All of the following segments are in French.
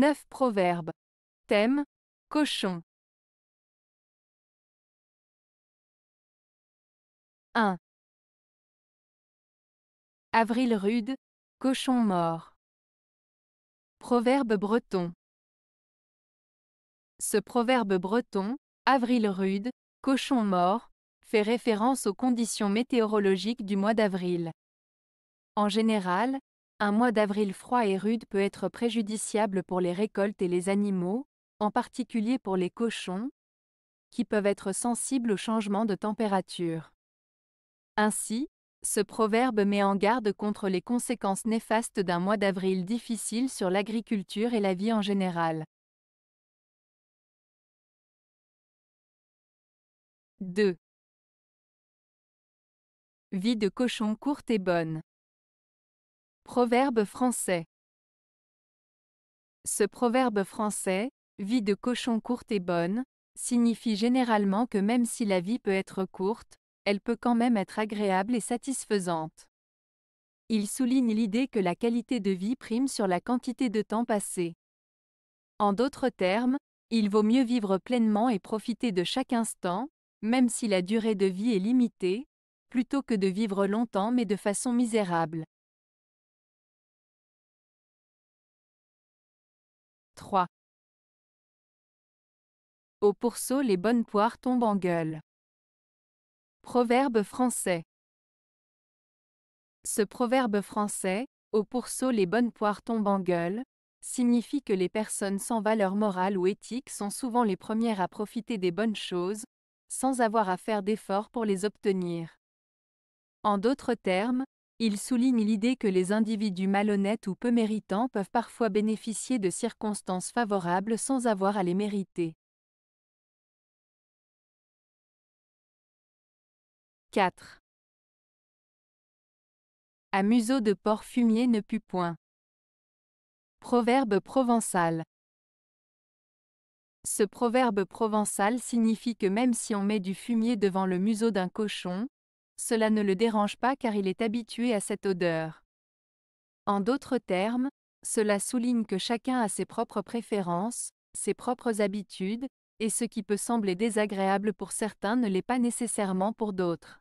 9 proverbes. Thème Cochon. 1. Avril rude, cochon mort. Proverbe breton. Ce proverbe breton, avril rude, cochon mort, fait référence aux conditions météorologiques du mois d'avril. En général, un mois d'avril froid et rude peut être préjudiciable pour les récoltes et les animaux, en particulier pour les cochons, qui peuvent être sensibles aux changements de température. Ainsi, ce proverbe met en garde contre les conséquences néfastes d'un mois d'avril difficile sur l'agriculture et la vie en général. 2. Vie de cochon courte et bonne. Proverbe français. Ce proverbe français, vie de cochon courte et bonne, signifie généralement que même si la vie peut être courte, elle peut quand même être agréable et satisfaisante. Il souligne l'idée que la qualité de vie prime sur la quantité de temps passé. En d'autres termes, il vaut mieux vivre pleinement et profiter de chaque instant, même si la durée de vie est limitée, plutôt que de vivre longtemps mais de façon misérable. 3. Au pourceau les bonnes poires tombent en gueule. Proverbe français. Ce proverbe français, au pourceau les bonnes poires tombent en gueule, signifie que les personnes sans valeur morale ou éthique sont souvent les premières à profiter des bonnes choses, sans avoir à faire d'efforts pour les obtenir. En d'autres termes, il souligne l'idée que les individus malhonnêtes ou peu méritants peuvent parfois bénéficier de circonstances favorables sans avoir à les mériter. 4. Un museau de porc fumier ne pue point. Proverbe provençal. Ce proverbe provençal signifie que même si on met du fumier devant le museau d'un cochon, cela ne le dérange pas car il est habitué à cette odeur. En d'autres termes, cela souligne que chacun a ses propres préférences, ses propres habitudes, et ce qui peut sembler désagréable pour certains ne l'est pas nécessairement pour d'autres.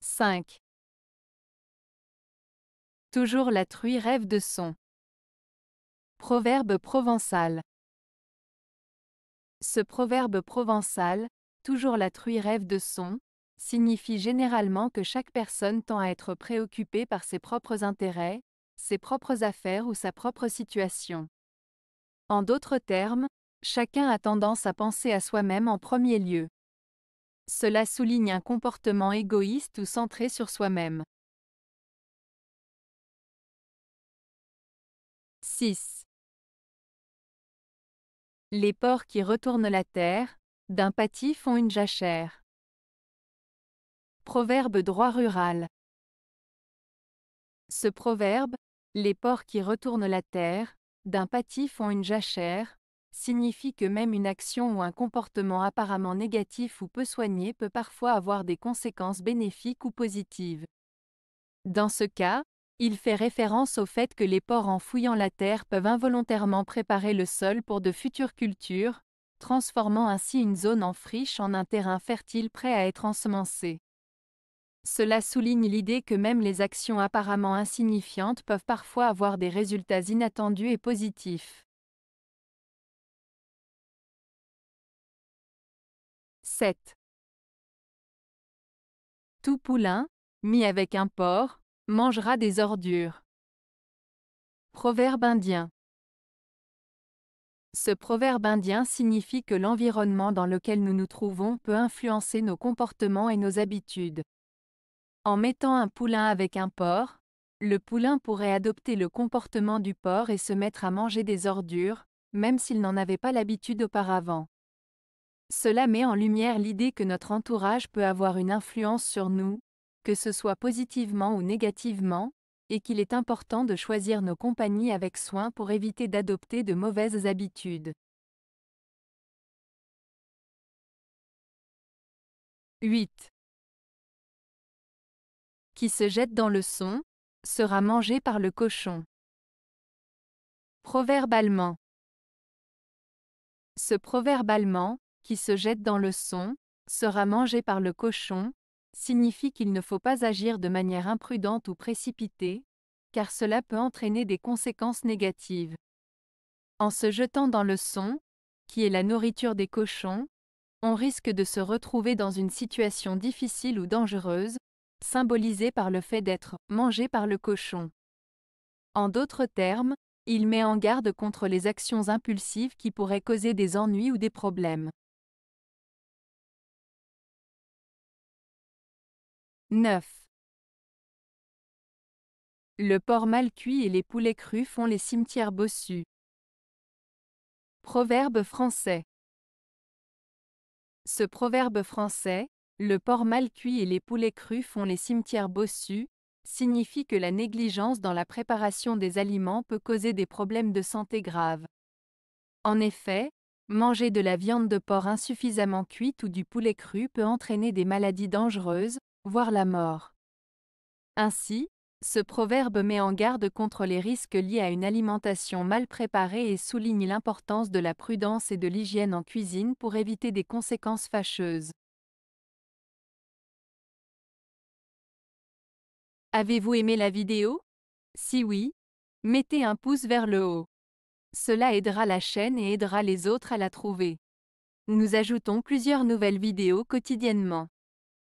5. Toujours la truie rêve de son. Proverbe provençal. Ce proverbe provençal, toujours la truie rêve de son, signifie généralement que chaque personne tend à être préoccupée par ses propres intérêts, ses propres affaires ou sa propre situation. En d'autres termes, chacun a tendance à penser à soi-même en premier lieu. Cela souligne un comportement égoïste ou centré sur soi-même. 6. Les porcs qui retournent la terre, d'un patif font une jachère. Proverbe droit rural. Ce proverbe, les porcs qui retournent la terre, d'un patif font une jachère, signifie que même une action ou un comportement apparemment négatif ou peu soigné peut parfois avoir des conséquences bénéfiques ou positives. Dans ce cas, il fait référence au fait que les porcs en fouillant la terre peuvent involontairement préparer le sol pour de futures cultures, transformant ainsi une zone en friche en un terrain fertile prêt à être ensemencé. Cela souligne l'idée que même les actions apparemment insignifiantes peuvent parfois avoir des résultats inattendus et positifs. 7. Tout poulain, mis avec un porc, mangera des ordures. Proverbe indien. Ce proverbe indien signifie que l'environnement dans lequel nous nous trouvons peut influencer nos comportements et nos habitudes. En mettant un poulain avec un porc, le poulain pourrait adopter le comportement du porc et se mettre à manger des ordures, même s'il n'en avait pas l'habitude auparavant. Cela met en lumière l'idée que notre entourage peut avoir une influence sur nous, que ce soit positivement ou négativement, et qu'il est important de choisir nos compagnies avec soin pour éviter d'adopter de mauvaises habitudes. 8. Qui se jette dans le son, sera mangé par le cochon. Proverbe allemand. Ce proverbe allemand, qui se jette dans le son, sera mangé par le cochon, signifie qu'il ne faut pas agir de manière imprudente ou précipitée, car cela peut entraîner des conséquences négatives. En se jetant dans le son, qui est la nourriture des cochons, on risque de se retrouver dans une situation difficile ou dangereuse, symbolisée par le fait d'être mangé par le cochon. En d'autres termes, il met en garde contre les actions impulsives qui pourraient causer des ennuis ou des problèmes. 9. Le porc mal cuit et les poulets crus font les cimetières bossus. Proverbe français. Ce proverbe français, le porc mal cuit et les poulets crus font les cimetières bossus, signifie que la négligence dans la préparation des aliments peut causer des problèmes de santé graves. En effet, manger de la viande de porc insuffisamment cuite ou du poulet cru peut entraîner des maladies dangereuses, voire la mort. Ainsi, ce proverbe met en garde contre les risques liés à une alimentation mal préparée et souligne l'importance de la prudence et de l'hygiène en cuisine pour éviter des conséquences fâcheuses. Avez-vous aimé la vidéo Si oui, mettez un pouce vers le haut. Cela aidera la chaîne et aidera les autres à la trouver. Nous ajoutons plusieurs nouvelles vidéos quotidiennement.